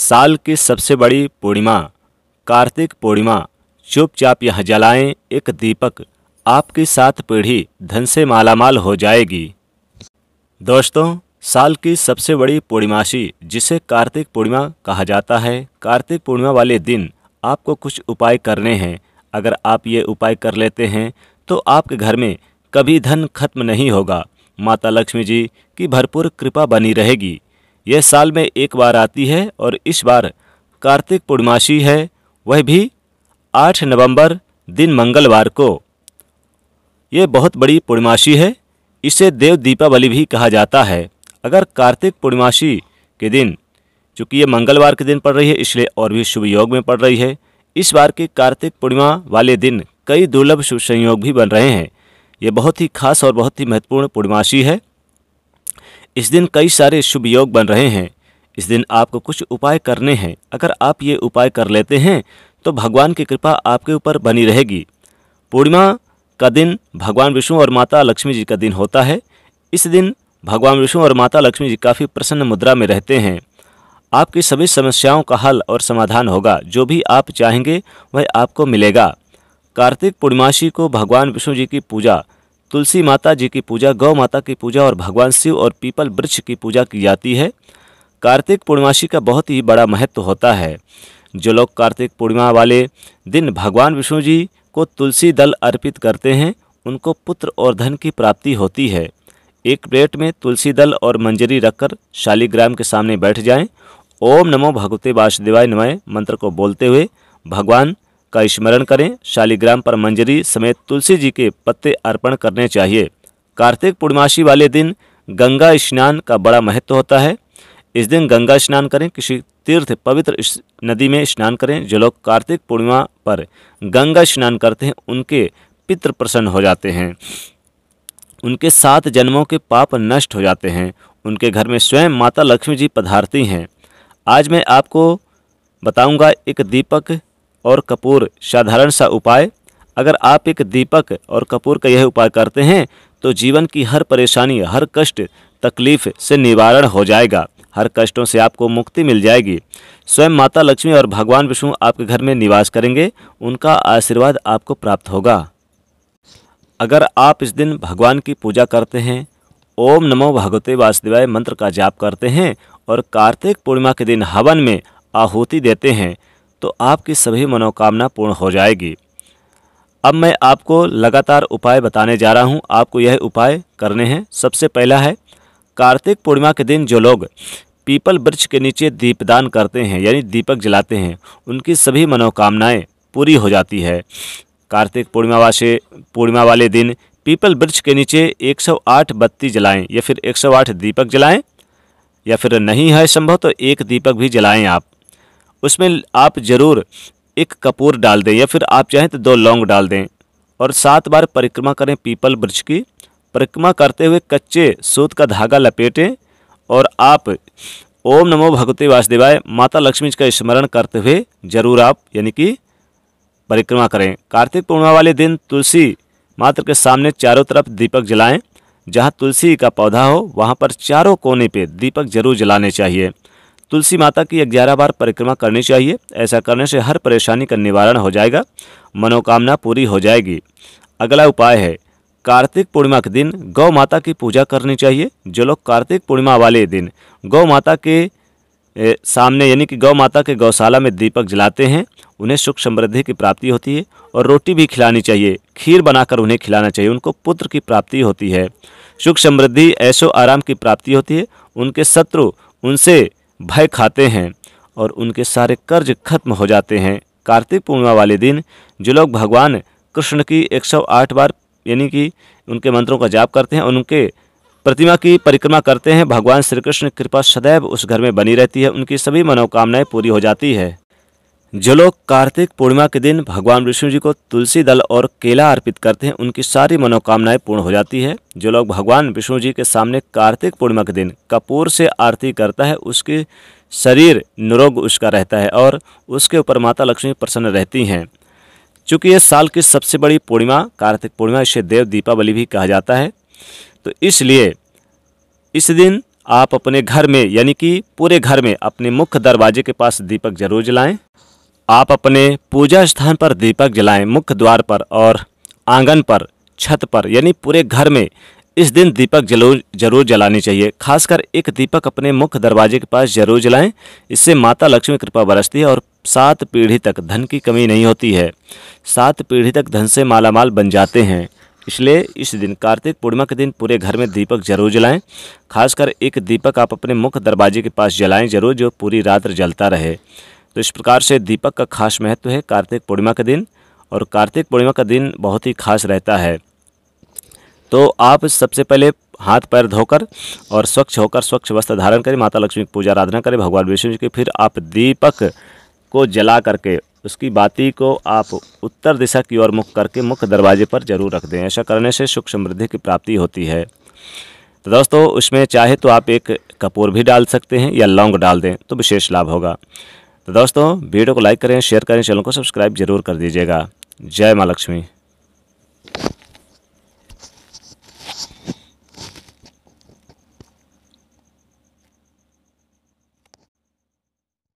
साल की सबसे बड़ी पूर्णिमा कार्तिक पूर्णिमा चुपचाप यह जलाएं एक दीपक आपकी सात पीढ़ी धन से मालामाल हो जाएगी दोस्तों साल की सबसे बड़ी पूर्णिमाशी जिसे कार्तिक पूर्णिमा कहा जाता है कार्तिक पूर्णिमा वाले दिन आपको कुछ उपाय करने हैं अगर आप ये उपाय कर लेते हैं तो आपके घर में कभी धन खत्म नहीं होगा माता लक्ष्मी जी की भरपूर कृपा बनी रहेगी यह साल में एक बार आती है और इस बार कार्तिक पूर्णमासी है वह भी आठ नवंबर दिन मंगलवार को यह बहुत बड़ी पूर्णमासी है इसे देव दीपावली भी कहा जाता है अगर कार्तिक पूर्णमासी के दिन चूँकि ये मंगलवार के दिन पड़ रही है इसलिए और भी शुभ योग में पड़ रही है इस बार की कार्तिक पूर्णिमा वाले दिन कई दुर्लभ शुभ संयोग भी बन रहे हैं ये बहुत ही खास और बहुत ही महत्वपूर्ण पूर्णमासी है इस दिन कई सारे शुभ योग बन रहे हैं इस दिन आपको कुछ उपाय करने हैं अगर आप ये उपाय कर लेते हैं तो भगवान की कृपा आपके ऊपर बनी रहेगी पूर्णिमा का दिन भगवान विष्णु और माता लक्ष्मी जी का दिन होता है इस दिन भगवान विष्णु और माता लक्ष्मी जी काफ़ी प्रसन्न मुद्रा में रहते हैं आपकी सभी समस्याओं का हल और समाधान होगा जो भी आप चाहेंगे वह आपको मिलेगा कार्तिक पूर्णिमासी को भगवान विष्णु जी की पूजा तुलसी माता जी की पूजा गौ माता की पूजा और भगवान शिव और पीपल वृक्ष की पूजा की जाती है कार्तिक पूर्णिमाशी का बहुत ही बड़ा महत्व होता है जो लोग कार्तिक पूर्णिमा वाले दिन भगवान विष्णु जी को तुलसी दल अर्पित करते हैं उनको पुत्र और धन की प्राप्ति होती है एक प्लेट में तुलसी दल और मंजरी रखकर शालीग्राम के सामने बैठ जाएं। ओम नमो भगवते वासुदेवाय नमय मंत्र को बोलते हुए भगवान का स्मरण करें शालिग्राम पर मंजरी समेत तुलसी जी के पत्ते अर्पण करने चाहिए कार्तिक पूर्णमासी वाले दिन गंगा स्नान का बड़ा महत्व होता है इस दिन गंगा स्नान करें किसी तीर्थ पवित्र नदी में स्नान करें जो लोग कार्तिक पूर्णिमा पर गंगा स्नान करते हैं उनके पितृ प्रसन्न हो जाते हैं उनके सात जन्मों के पाप नष्ट हो जाते हैं उनके घर में स्वयं माता लक्ष्मी जी पधारती हैं आज मैं आपको बताऊंगा एक दीपक और कपूर साधारण सा उपाय अगर आप एक दीपक और कपूर का यह उपाय करते हैं तो जीवन की हर परेशानी हर कष्ट तकलीफ से निवारण हो जाएगा हर कष्टों से आपको मुक्ति मिल जाएगी स्वयं माता लक्ष्मी और भगवान विष्णु आपके घर में निवास करेंगे उनका आशीर्वाद आपको प्राप्त होगा अगर आप इस दिन भगवान की पूजा करते हैं ओम नमो भगवते वासुदेवाय मंत्र का जाप करते हैं और कार्तिक पूर्णिमा के दिन हवन में आहूति देते हैं तो आपकी सभी मनोकामना पूर्ण हो जाएगी अब मैं आपको लगातार उपाय बताने जा रहा हूं आपको यह उपाय करने हैं सबसे पहला है कार्तिक पूर्णिमा के दिन जो लोग पीपल वृक्ष के नीचे दीपदान करते हैं यानी दीपक जलाते हैं उनकी सभी मनोकामनाएं पूरी हो जाती है कार्तिक पूर्णिमा वाशे पूर्णिमा वाले दिन पीपल वृक्ष के नीचे 108 बत्ती जलाएं या फिर 108 दीपक जलाएं या फिर नहीं है संभव तो एक दीपक भी जलाएं आप उसमें आप ज़रूर एक कपूर डाल दें या फिर आप चाहें तो दो लौंग डाल दें और सात बार परिक्रमा करें पीपल वृक्ष की परिक्रमा करते हुए कच्चे सूत का धागा लपेटें और आप ओम नमो भगवते वासुदेवाय माता लक्ष्मी का स्मरण करते हुए जरूर आप यानी कि परिक्रमा करें कार्तिक पूर्णिमा वाले दिन तुलसी मात्र के सामने चारों तरफ दीपक जलाएं जहां तुलसी का पौधा हो वहां पर चारों कोने पे दीपक जरूर जलाने चाहिए तुलसी माता की ग्यारह बार परिक्रमा करनी चाहिए ऐसा करने से हर परेशानी का निवारण हो जाएगा मनोकामना पूरी हो जाएगी अगला उपाय है कार्तिक पूर्णिमा के दिन गौ माता की पूजा करनी चाहिए जो लोग कार्तिक पूर्णिमा वाले दिन गौ माता के सामने यानी कि गौ माता के गौशाला में दीपक जलाते हैं उन्हें सुख समृद्धि की प्राप्ति होती है और रोटी भी खिलानी चाहिए खीर बनाकर उन्हें खिलाना चाहिए उनको पुत्र की प्राप्ति होती है सुख समृद्धि ऐशो आराम की प्राप्ति होती है उनके शत्रु उनसे भय खाते हैं और उनके सारे कर्ज खत्म हो जाते हैं कार्तिक पूर्णिमा वाले दिन जो लोग भगवान कृष्ण की 108 बार यानी कि उनके मंत्रों का जाप करते हैं उनके प्रतिमा की परिक्रमा करते हैं भगवान श्री कृष्ण कृपा सदैव उस घर में बनी रहती है उनकी सभी मनोकामनाएं पूरी हो जाती है जो लोग कार्तिक पूर्णिमा के दिन भगवान विष्णु जी को तुलसी दल और केला अर्पित करते हैं उनकी सारी मनोकामनाएं पूर्ण हो जाती है जो लोग भगवान विष्णु जी के सामने कार्तिक पूर्णिमा के दिन कपूर से आरती करता है उसके शरीर निरोग उसका रहता है और उसके ऊपर माता लक्ष्मी प्रसन्न रहती हैं चूँकि ये साल की सबसे बड़ी पूर्णिमा कार्तिक पूर्णिमा इसे देव दीपावली भी कहा जाता है तो इसलिए इस दिन आप अपने घर में यानी कि पूरे घर में अपने मुख्य दरवाजे के पास दीपक जरूर जलाएं आप अपने पूजा स्थान पर दीपक जलाएं मुख्य द्वार पर और आंगन पर छत पर यानी पूरे घर में इस दिन दीपक जरूर जरूर जलानी चाहिए खासकर एक दीपक अपने मुख्य दरवाजे के पास जरूर जलाएं इससे माता लक्ष्मी कृपा बरसती है और सात पीढ़ी तक धन की कमी नहीं होती है सात पीढ़ी तक धन से मालामाल बन जाते हैं इसलिए इस दिन कार्तिक पूर्णिमा के दिन पूरे घर में दीपक जरूर जलाएं खासकर एक दीपक आप अपने मुख्य दरवाजे के पास जलाएं जरूर जो पूरी रात्र जलता रहे तो इस प्रकार से दीपक का खास महत्व है कार्तिक पूर्णिमा का दिन और कार्तिक पूर्णिमा का दिन बहुत ही खास रहता है तो आप सबसे पहले हाथ पैर धोकर और स्वच्छ होकर स्वच्छ वस्त्र धारण करें माता लक्ष्मी की पूजा आराधना करें भगवान विष्णु जी की फिर आप दीपक को जला करके उसकी बाती को आप उत्तर दिशा की ओर मुख करके मुख्य दरवाजे पर जरूर रख दें ऐसा करने से सुख समृद्धि की प्राप्ति होती है तो दोस्तों उसमें चाहे तो आप एक कपूर भी डाल सकते हैं या लौंग डाल दें तो विशेष लाभ होगा तो दोस्तों वीडियो को लाइक करें शेयर करें चैनल को सब्सक्राइब जरूर कर दीजिएगा जय माँ लक्ष्मी